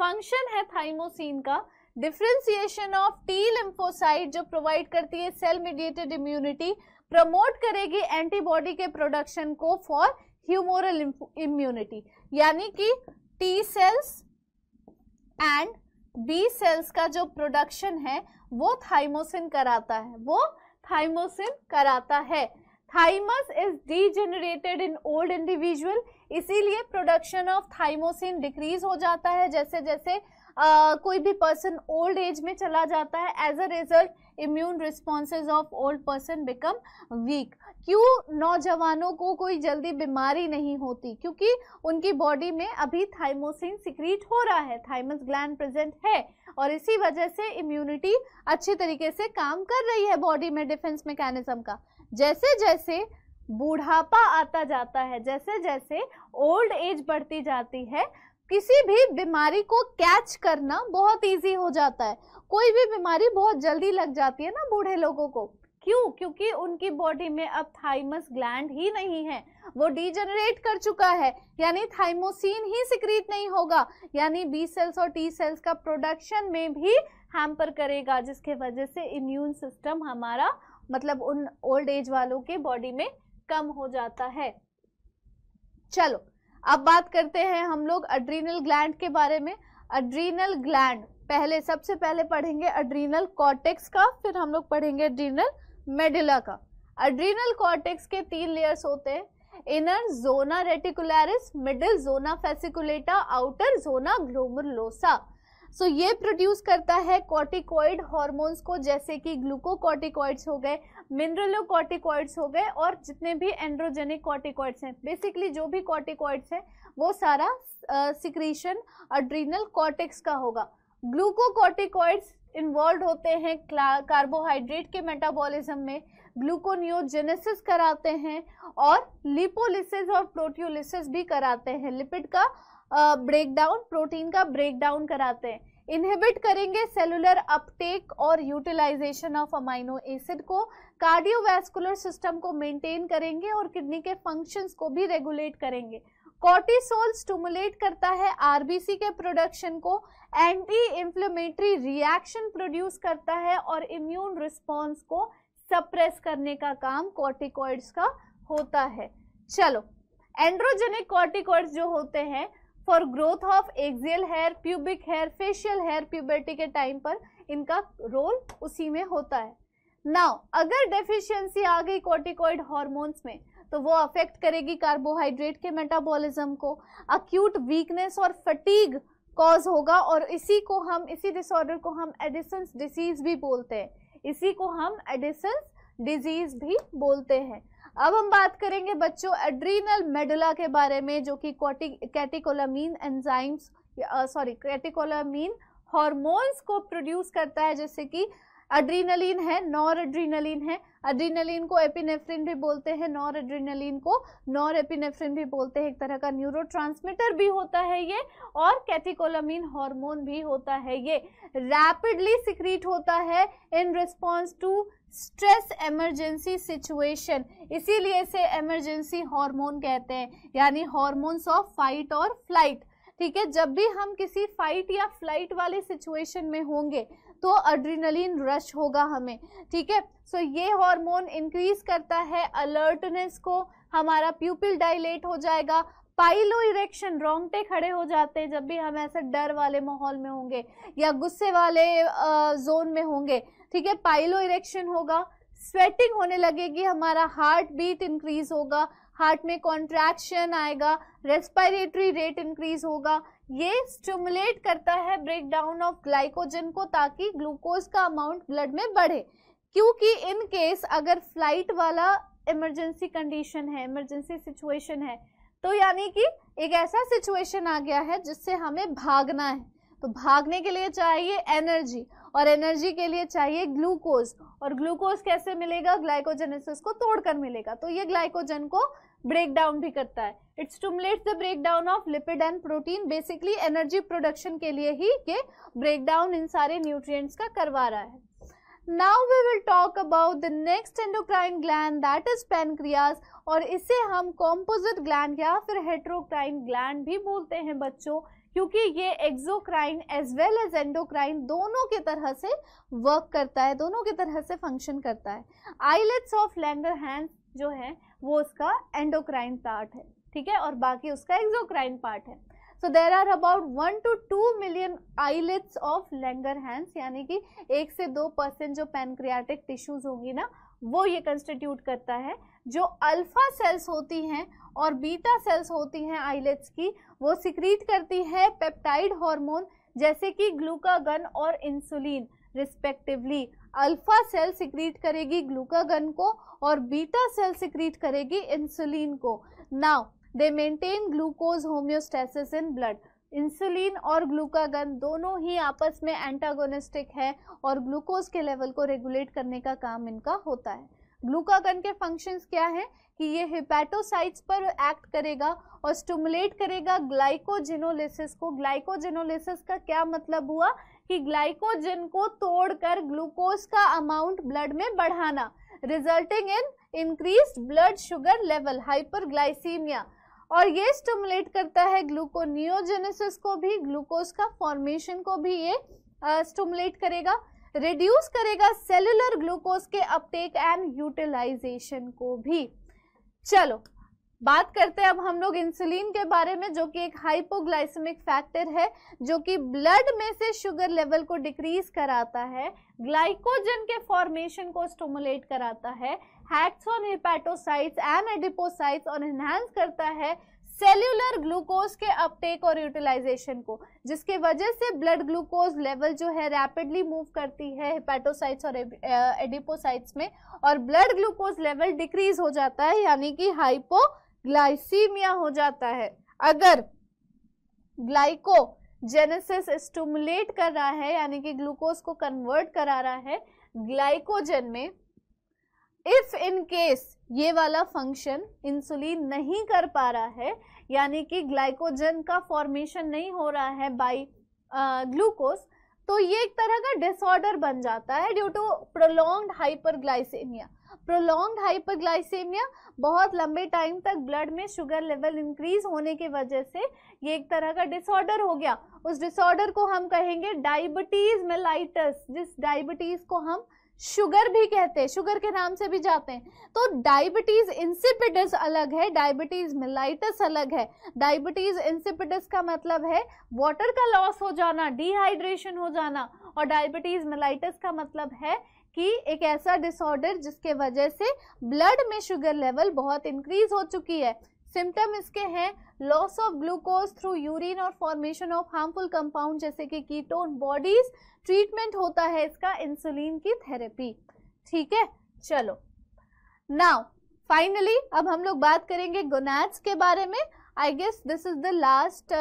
फंक्शन है थाइमोसिन का डिफ्रेंसिएशन ऑफ टी लिम्फोसाइड जो प्रोवाइड करती है सेल मीडिएटेड इम्यूनिटी प्रमोट करेगी एंटीबॉडी के प्रोडक्शन को फॉर ह्यूमोरल इम्यूनिटी यानी कि T cells and B cells का जो प्रोडक्शन है वो थाइमोसिन कराता है वो थाइमोसिन कराता है thymus is degenerated in old individual इसीलिए प्रोडक्शन ऑफ थाइमोसिन डिक्रीज हो जाता है जैसे जैसे कोई भी पर्सन ओल्ड एज में चला जाता है as a result immune responses of old person become weak क्यों नौजवानों को कोई जल्दी बीमारी नहीं होती क्योंकि उनकी बॉडी में अभी थाइमोसिन सिक्रीट हो रहा है थाइमस ग्लैंड प्रेजेंट है और इसी वजह से इम्यूनिटी अच्छे तरीके से काम कर रही है बॉडी में डिफेंस मैकेनिज्म का जैसे जैसे बूढ़ापा आता जाता है जैसे जैसे ओल्ड एज बढ़ती जाती है किसी भी बीमारी को कैच करना बहुत इजी हो जाता है कोई भी बीमारी बहुत जल्दी लग जाती है ना बूढ़े लोगों को क्यों क्योंकि उनकी बॉडी में अब थाइमस ग्लैंड ही नहीं है वो डीजनरेट कर चुका है यानी थाइमोसिन ही सिक्रीट नहीं होगा यानी बी सेल्स और टी सेल्स का प्रोडक्शन में भी हैम्पर करेगा जिसके वजह से इम्यून सिस्टम हमारा मतलब उन ओल्ड एज वालों के बॉडी में कम हो जाता है चलो अब बात करते हैं हम लोग अड्रीनल ग्लैंड के बारे में अड्रीनल ग्लैंड पहले सबसे पहले पढ़ेंगे अड्रीनल कॉर्टेक्स का फिर हम लोग पढ़ेंगे अड्रीनल मेडिला का अड्रीनल कॉर्टेक्स के तीन लेयर्स होते हैं inner zona reticularis middle zona fasciculata outer zona glomerulosa so so, ये प्रोड्यूस करता है कॉर्टिकॉइड हॉर्मोन्स को जैसे कि ग्लूकोकॉर्टिकॉइड्स हो गए मिनरलोकॉर्टिकॉइड्स हो गए और जितने भी एंड्रोजेनिक कॉर्टिकॉइड्स हैं बेसिकली जो भी कॉर्टिकॉइड्स हैं वो सारा सिक्रीशन अड्रीनल कॉर्टिक्स का होगा ग्लूकोकॉर्टिकॉइड्स इन्वॉल्व होते हैं कार्बोहाइड्रेट के मेटाबॉलिज्म में ग्लूकोनियोजेनेसिस कराते हैं और लिपोलिसिस और प्रोटियोलिसिस भी कराते हैं लिपिड का ब्रेकडाउन प्रोटीन का ब्रेकडाउन कराते हैं इनहिबिट करेंगे सेलुलर अपटेक और यूटिलाइजेशन ऑफ अमाइनो एसिड को कार्डियोवैस्कुलर सिस्टम को मेंटेन करेंगे और किडनी के फंक्शंस को भी रेगुलेट करेंगे कॉर्टिसोल स्टूमुलेट करता है आरबीसी के प्रोडक्शन को एंटी इंफ्लेमेटरी रिएक्शन प्रोड्यूस करता है और इम्यून रिस्पॉन्स को सप्रेस करने का काम कॉर्टिकॉइड्स का होता है चलो एंड्रोजेनिक कॉर्टिकॉइड्स जो होते हैं for growth of axial hair pubic hair facial hair puberty के टाइम पर इनका रोल उसी में होता है नाउ अगर डेफिशिएंसी आ गई कॉर्टिकॉइड हॉर्मोन्स में तो वो अफेक्ट करेगी कार्बोहाइड्रेट के मेटाबॉलिज्म को अक्यूट वीकनेस और फटीग कॉज होगा और इसी को हम इसी डिसऑर्डर को हम एडिसन्स डिसीज भी बोलते हैं इसी को हम एडिसन्स डिजीज भी बोलते हैं अब हम बात करेंगे बच्चों एड्रीनल मेडुला के बारे में जो कि catecholamine enzymes sorry catecholamine hormones को प्रोड्यूस करता है जैसे कि एड्रीनलिन है नॉर एड्रीनलिन है एड्रीनलिन को एपिनेफ्रिन भी बोलते हैं नॉर एड्रीनलिन को नॉर एपिनेफ्रिन भी बोलते हैं एक तरह का न्यूरो भी होता है ये और कैटिकोलामिन हार्मोन भी होता है ये रैपिडली सिक्रीट होता है in response to stress emergency situation इसीलिए इसे एमरजेंसी हार्मोन कहते हैं यानी हार्मोन्स ऑफ फाइट और फ्लाइट ठीक है जब भी हम किसी फाइट या फ्लाइट वाले सिचुएशन में होंगे तो अड्रीनलिन रश होगा हमें ठीक है सो ये हार्मोन इंक्रीज करता है अलर्टनेस को हमारा प्यूपिल डायलेट हो जाएगा पाइलो इरेक्शन रोंगटे खड़े हो जाते हैं जब भी हम ऐसे डर वाले माहौल में होंगे या गुस्से वाले जोन में होंगे ठीक है पाइलो इरेक्शन होगा स्वेटिंग होने लगेगी हमारा हार्ट बीट इंक्रीज होगा हार्ट में कॉन्ट्रैक्शन आएगा रेस्पायरेटरी रेट इंक्रीज होगा ये स्टिमुलेट करता है ब्रेक डाउन ऑफ ग्लाइकोजन को ताकि ग्लूकोज का अमाउंट ब्लड में बढ़े क्योंकि इन केस अगर फ्लाइट वाला इमरजेंसी कंडीशन है इमरजेंसी सिचुएशन है तो यानी कि एक ऐसा सिचुएशन आ गया है जिससे हमें भागना है तो भागने के लिए चाहिए एनर्जी और एनर्जी के लिए चाहिए ग्लूकोज और ग्लूकोज कैसे मिलेगा ग्लाइकोजेनेसिस को तोड़कर मिलेगा तो ये ग्लाइकोजन को ब्रेक डाउन भी करता है it stimulates the break down of lipid and protein basically energy production के लिए ही ये ब्रेक डाउन इन सारे न्यूट्रिएंट्स का करवा रहा है now we will talk about the next endocrine gland that is pancreas और इसे हम कॉम्पोजिट ग्लैंड या फिर हेट्रोक्राइन ग्लैंड भी बोलते हैं बच्चों क्योंकि ये exocrine as well as endocrine दोनों के तरह से वर्क करता है दोनों के तरह से फंक्शन करता है आईलेट्स ऑफ लैंगर हैंड जो है वो उसका एंडोक्राइन पार्ट है ठीक है और बाकी उसका एक्जोक्राइन पार्ट है so there are about one to two million islets of Langerhans यानी कि एक से दो परसेंट जो पेनक्रियाटिक टिश्यूज होंगी ना वो ये कंस्टिट्यूट करता है जो अल्फा सेल्स होती हैं और बीटा सेल्स होती हैं आइलेट्स की वो सिक्रीट करती है पेप्टाइड हार्मोन जैसे कि ग्लूकागन और insulin respectively alpha cell secrete करेगी ग्लूकागन को और बीटा सेल सिक्रीट करेगी इंसुलिन को now they maintain glucose homeostasis in blood insulin और ग्लूकागन दोनों ही आपस में एंटागोनिस्टिक है और ग्लूकोज के लेवल को रेगुलेट करने का काम इनका होता है ग्लूकागन के फंक्शंस क्या है कि ये हिपैटोसाइट्स पर एक्ट करेगा और स्टमुलेट करेगा ग्लाइकोजिनोलिसिस को ग्लाइकोजिनोलिसिस का क्या मतलब हुआ कि ग्लाइकोजिन को तोड़कर ग्लूकोज का अमाउंट ब्लड में बढ़ाना resulting in increase blood sugar level hyperglycaemia और ये स्टमुलेट करता है ग्लूकोनियोजेनेसिस को भी ग्लूकोज का फॉर्मेशन को भी ये स्टमुलेट uh, करेगा रिड्यूस करेगा सेलुलर ग्लूकोज के अपटेक एंड यूटिलाइजेशन को भी चलो बात करते हैं अब हम लोग इंसुलिन के बारे में जो कि एक हाइपोग्लाइसेमिक फैक्टर है जो कि ब्लड में से शुगर लेवल को डिक्रीज कराता है ग्लाइकोजन के फॉर्मेशन को स्टोमुलेट कराता है acts on hepatocytes and adipocytes और एनहेंस करता है सेल्यूलर ग्लूकोज के अपटेक और यूटिलाइजेशन को जिसके वजह से ब्लड ग्लूकोज लेवल जो है रैपिडली मूव करती है हिपैटोसाइट्स और एडिपोसाइट्स में और ब्लड ग्लूकोज लेवल डिक्रीज हो जाता है यानी कि हाइपोग्लाइसीमिया हो जाता है अगर ग्लाइको जेनेसिस स्टूमुलेट कर रहा है यानी कि ग्लूकोज को कन्वर्ट करा रहा है ग्लाइकोजन में इफ इन केस ये वाला फंक्शन इंसुलिन नहीं कर पा रहा है यानी कि ग्लाइकोजन का फॉर्मेशन नहीं हो रहा है बाय ग्लूकोज तो ये एक तरह का डिसऑर्डर बन जाता है due to prolonged hyperglycaemia prolonged hyperglycaemia बहुत लंबे टाइम तक ब्लड में शुगर लेवल इंक्रीज होने की वजह से ये एक तरह का डिसऑर्डर हो गया उस डिसऑर्डर को हम कहेंगे डायबिटीज मेलाइटस जिस डायबिटीज को हम शुगर भी कहते हैं शुगर के नाम से भी जाते हैं तो डायबिटीज इंसिपिडस अलग है डायबिटीज मिलाइटस अलग है डायबिटीज इंसिपिडस का मतलब है वाटर का लॉस हो जाना डिहाइड्रेशन हो जाना और डायबिटीज मिलाइटस का मतलब है कि एक ऐसा डिसऑर्डर जिसके वजह से ब्लड में शुगर लेवल बहुत इंक्रीज हो चुकी है सिम्टम इसके हैं loss of glucose through urine और फॉर्मेशन ऑफ हार्मफुल कंपाउंड जैसे कि कीटोन बॉडीज ट्रीटमेंट होता है इसका इंसुलिन की थेरेपी ठीक है चलो नाउ फाइनली अब हम लोग बात करेंगे गोनाड्स के बारे में I guess this is the last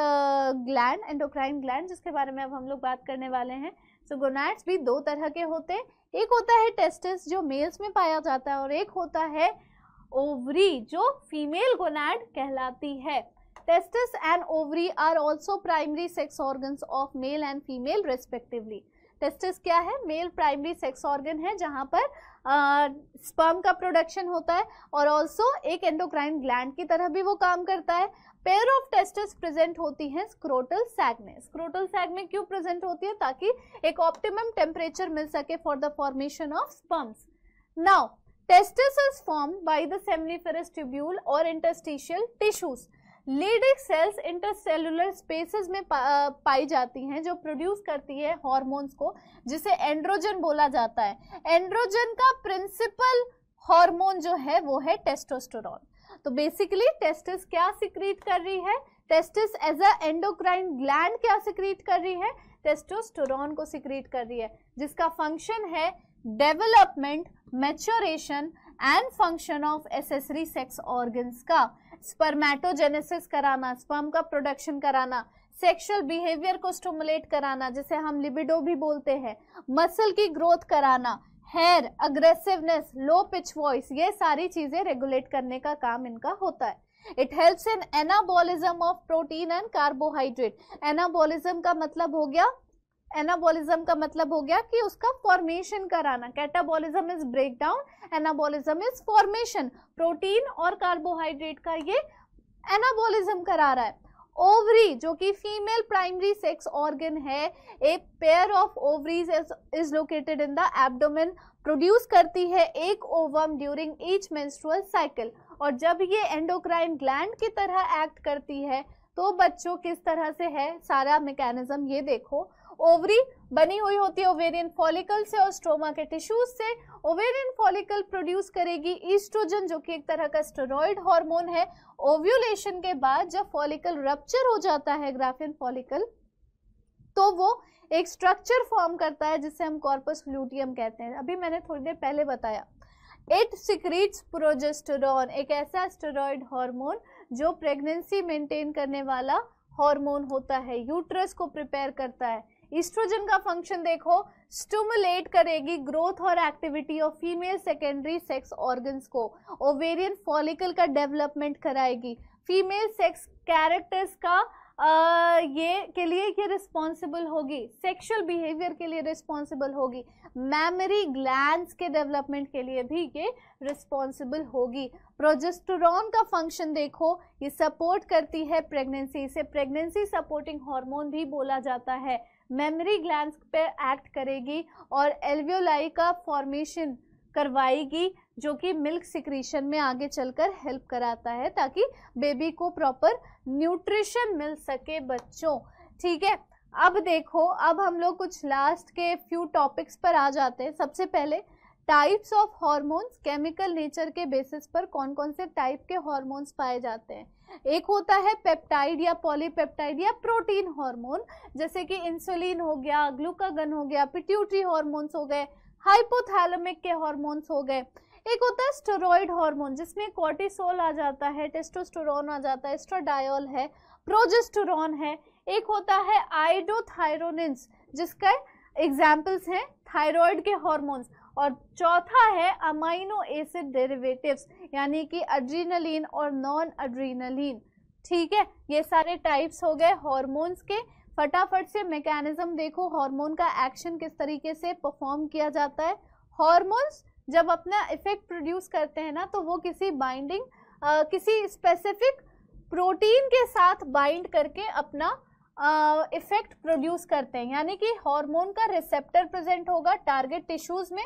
gland endocrine gland जिसके बारे में अब हम लोग बात करने वाले हैं सो so, गोनाड्स भी दो तरह के होते हैं एक होता है टेस्टिस जो मेल्स में पाया जाता है और एक होता है ओवरी जो फीमेल गोनाड कहलाती है Testis and ovary are also primary sex organs of male and female respectively. Testis क्या है मेल प्राइमरी सेक्स ऑर्गन है जहाँ पर स्पर्म का प्रोडक्शन होता है और ऑल्सो एक एंडोक्राइन ग्लैंड की तरह भी वो काम करता है पेयर ऑफ टेस्टिस प्रेजेंट होती हैं स्क्रोटल सैग में स्क्रोटल सैग में क्यों प्रेजेंट होती है ताकि एक ऑप्टिमम टेम्परेचर मिल सके for the formation of sperms now testis is form by the seminiferous tubule और interstitial tissues Leydig cells intercellular spaces में पा, पाई जाती हैं जो प्रोड्यूस करती है हॉर्मोन्स को जिसे एंड्रोजन बोला जाता है एंड्रोजन का प्रिंसिपल हार्मोन जो है वो है टेस्टोस्टेरोन तो बेसिकली टेस्टिस क्या सिक्रीट कर रही है testis as a endocrine gland क्या सिक्रीट कर रही है टेस्टोस्टेरोन को सिक्रीट कर रही है जिसका फंक्शन है development maturation and function of accessory sex organs का स्पर्मेटोजेनेसिस कराना स्पर्म का प्रोडक्शन कराना सेक्सुअल बिहेवियर को स्टोमुलेट कराना जिसे हम लिबिडो भी बोलते हैं मसल की ग्रोथ कराना hair aggressiveness low pitch voice ये सारी चीजें रेगुलेट करने का काम इनका होता है it helps in anabolism of protein and carbohydrate anabolism का मतलब हो गया एनाबॉलिज्म का मतलब हो गया कि उसका फॉर्मेशन कराना catabolism is break down anabolism is formation protein और कार्बोहाइड्रेट का ये एनाबॉलिज्म करा रहा है ओवरी जो कि फीमेल प्राइमरी सेक्स ऑर्गन है a pair of ovaries is located in the abdomen produce करती है एक ovum during each menstrual cycle और जब ये एंडोक्राइन ग्लैंड की तरह एक्ट करती है तो बच्चों किस तरह से है सारा मैकेनिज्म ये देखो ओवरी बनी हुई होती है ओवेरियन फॉलिकल से और स्ट्रोमा के टिश्यूज से ओवेरियन फॉलिकल प्रोड्यूस करेगी ईस्ट्रोजन जो कि एक तरह का स्टेरॉइड हार्मोन है ओव्यूलेशन के बाद जब फॉलिकल रप्चर हो जाता है ग्राफियन फॉलिकल तो वो एक स्ट्रक्चर फॉर्म करता है जिसे हम कॉर्पस ल्यूटियम कहते हैं अभी मैंने थोड़ी देर पहले बताया इट सिक्रीट्स प्रोजेस्टेरॉन एक ऐसा स्टेरॉयड हार्मोन जो प्रेगनेंसी मेंटेन करने वाला हार्मोन होता है यूट्रस को प्रिपेयर करता है ईस्ट्रोजन का फंक्शन देखो स्टूमुलेट करेगी ग्रोथ और activity of female secondary sex organs को ओवेरियन फॉलिकल का डेवलपमेंट कराएगी फीमेल सेक्स कैरेक्टर्स का आ, ये के लिए ये रिस्पॉन्सिबल होगी सेक्शुअल बिहेवियर के लिए रिस्पॉन्सिबल होगी मेमोरी ग्लैंड्स के डेवलपमेंट के लिए भी ये रिस्पॉन्सिबल होगी प्रोजेस्टोरॉन का फंक्शन देखो ये सपोर्ट करती है प्रेगनेंसी इसे प्रेगनेंसी सपोर्टिंग हार्मोन भी बोला जाता है मेमरी ग्लैंड पे एक्ट करेगी और एल्वियोलाई का फॉर्मेशन करवाएगी जो कि मिल्क सिक्रीशन में आगे चलकर हेल्प कराता है ताकि बेबी को प्रॉपर न्यूट्रिशन मिल सके बच्चों ठीक है अब देखो अब हम लोग कुछ लास्ट के फ्यू टॉपिक्स पर आ जाते हैं सबसे पहले types of hormones chemical nature के बेसिस पर कौन कौन से टाइप के हॉर्मोन्स पाए जाते हैं एक होता है पेप्टाइड या पॉलीपेप्टाइड या प्रोटीन हार्मोन जैसे कि इंसुलिन हो गया ग्लूकागन हो गया पिट्यूटरी हार्मोन्स हो गए हाइपोथैलमिक के हार्मोन्स हो गए एक होता है स्टेरॉइड हार्मोन जिसमें कॉर्टिसोल आ जाता है टेस्टोस्टेरोन आ जाता है एस्ट्राडायोल है प्रोजेस्टोरॉन है एक होता है आइडोथायरोनिन्स जिसका एग्जाम्पल्स हैं थायरॉयड के हॉर्मोन्स और चौथा है अमाइनो एसिड डेरिवेटिव्स यानी कि अड्रीनलिन और नॉन अड्रीनलिन ठीक है ये सारे टाइप्स हो गए हॉर्मोन्स के फटाफट से मैकेनिज्म देखो हार्मोन का एक्शन किस तरीके से परफॉर्म किया जाता है हॉर्मोन्स जब अपना इफेक्ट प्रोड्यूस करते हैं ना तो वो किसी बाइंडिंग किसी स्पेसिफिक प्रोटीन के साथ बाइंड करके अपना इफेक्ट प्रोड्यूस करते हैं यानी कि हार्मोन का रिसेप्टर प्रेजेंट होगा टारगेट टिश्यूज में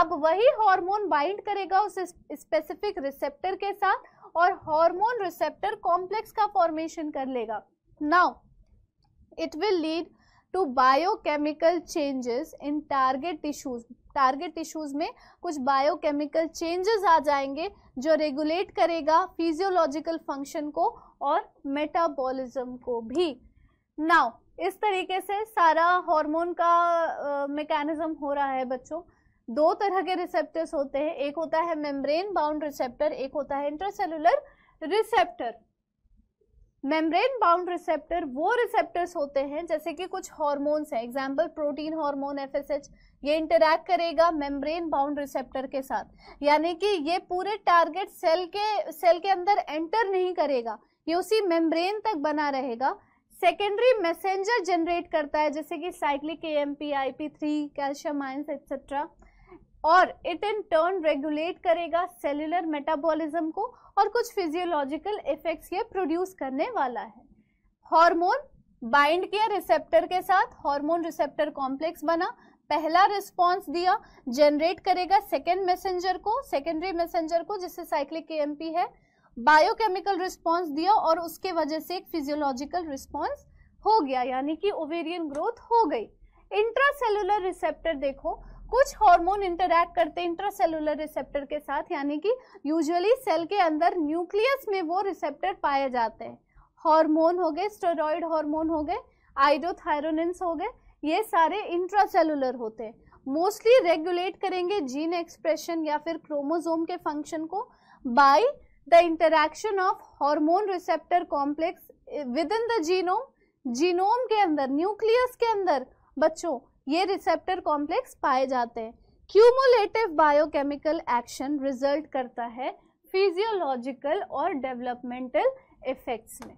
अब वही हार्मोन बाइंड करेगा उस स्पेसिफिक रिसेप्टर के साथ और हार्मोन रिसेप्टर कॉम्प्लेक्स का फॉर्मेशन कर लेगा now it will lead to biochemical changes in target tissues target tissues में कुछ बायोकेमिकल चेंजेस आ जाएंगे जो रेगुलेट करेगा फिजियोलॉजिकल फंक्शन को और मेटाबॉलिज्म को भी नाउ इस तरीके से सारा हार्मोन का मैकेनिज्म uh, हो रहा है बच्चों दो तरह के रिसेप्टर्स होते हैं एक होता है मेम्ब्रेन बाउंड रिसेप्टर एक होता है intracellular receptor membrane bound receptor वो रिसेप्टर्स होते हैं जैसे कि कुछ हॉर्मोन्स हैं एग्जाम्पल प्रोटीन हार्मोन एफएसएच ये इंटरैक्ट करेगा मेम्ब्रेन बाउंड रिसेप्टर के साथ यानी कि ये पूरे टारगेट सेल के सेल के अंदर एंटर नहीं करेगा ये उसी मेम्ब्रेन तक बना रहेगा सेकेंडरी मैसेंजर जनरेट करता है जैसे कि cyclic A M P I P three calcium ions etcetera और इट इन टर्न रेगुलेट करेगा सेलुलर मेटाबॉलिज्म को और कुछ फिजियोलॉजिकल इफेक्ट्स ये प्रोड्यूस करने वाला है हार्मोन बाइंड किया रिसेप्टर के साथ हार्मोन रिसेप्टर कॉम्प्लेक्स बना पहला रिस्पांस दिया जनरेट करेगा सेकेंड मैसेंजर को सेकेंडरी मैसेंजर को जिससे साइक्लिक के है बायोकेमिकल रिस्पॉन्स दिया और उसके वजह से एक फिजियोलॉजिकल रिस्पॉन्स हो गया यानी कि ओवेरियन ग्रोथ हो गई इंट्रासेलुलर रिसेप्टर देखो कुछ हार्मोन इंटरैक्ट करते हैं इंट्रासेलुलर रिसेप्टर के साथ यानी कि यूजुअली सेल के अंदर न्यूक्लियस में वो रिसेप्टर पाए जाते हैं हार्मोन हो गए स्टेरॉयड हार्मोन हो गए आइडोथायरोनिन्स हो गए ये सारे इंट्रासेलुलर होते हैं मोस्टली रेगुलेट करेंगे जीन एक्सप्रेशन या फिर क्रोमोजोम के फंक्शन को by the interaction of hormone receptor complex within the genome genome के अंदर न्यूक्लियस के अंदर बच्चों ये रिसेप्टर कॉम्प्लेक्स पाए जाते हैं क्यूमुलेटिव बायोकेमिकल एक्शन रिजल्ट करता है फिजियोलॉजिकल और डेवलपमेंटल इफेक्ट्स में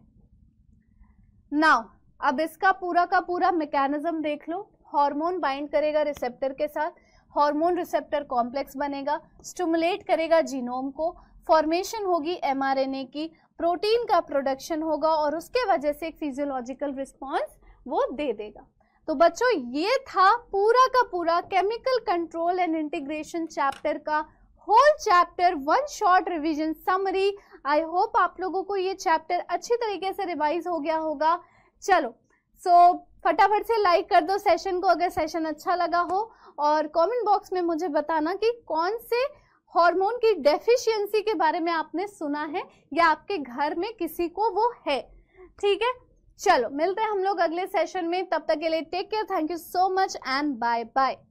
नाउ अब इसका पूरा का पूरा मैकेनिज्म देख लो हार्मोन बाइंड करेगा रिसेप्टर के साथ हार्मोन रिसेप्टर कॉम्प्लेक्स बनेगा स्टमुलेट करेगा जीनोम को फॉर्मेशन होगी एमआरएनए की प्रोटीन का प्रोडक्शन होगा और उसके वजह से एक फिजियोलॉजिकल रिस्पॉन्स वो दे देगा तो बच्चों ये था पूरा का पूरा chemical control and integration chapter का whole chapter one short revision summary I hope आप लोगों को ये चैप्टर अच्छी तरीके से रिवाइज हो गया होगा चलो सो so, फटाफट से लाइक कर दो सेशन को अगर सेशन अच्छा लगा हो और कमेंट बॉक्स में मुझे बताना कि कौन से हार्मोन की डेफिशिएंसी के बारे में आपने सुना है या आपके घर में किसी को वो है ठीक है चलो मिलते हैं हम लोग अगले सेशन में तब तक के लिए take care thank you so much and bye bye